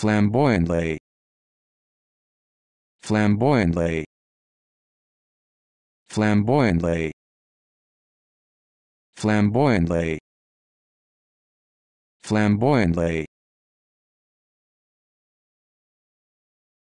flamboyantly flamboyantly flamboyantly flamboyantly flamboyantly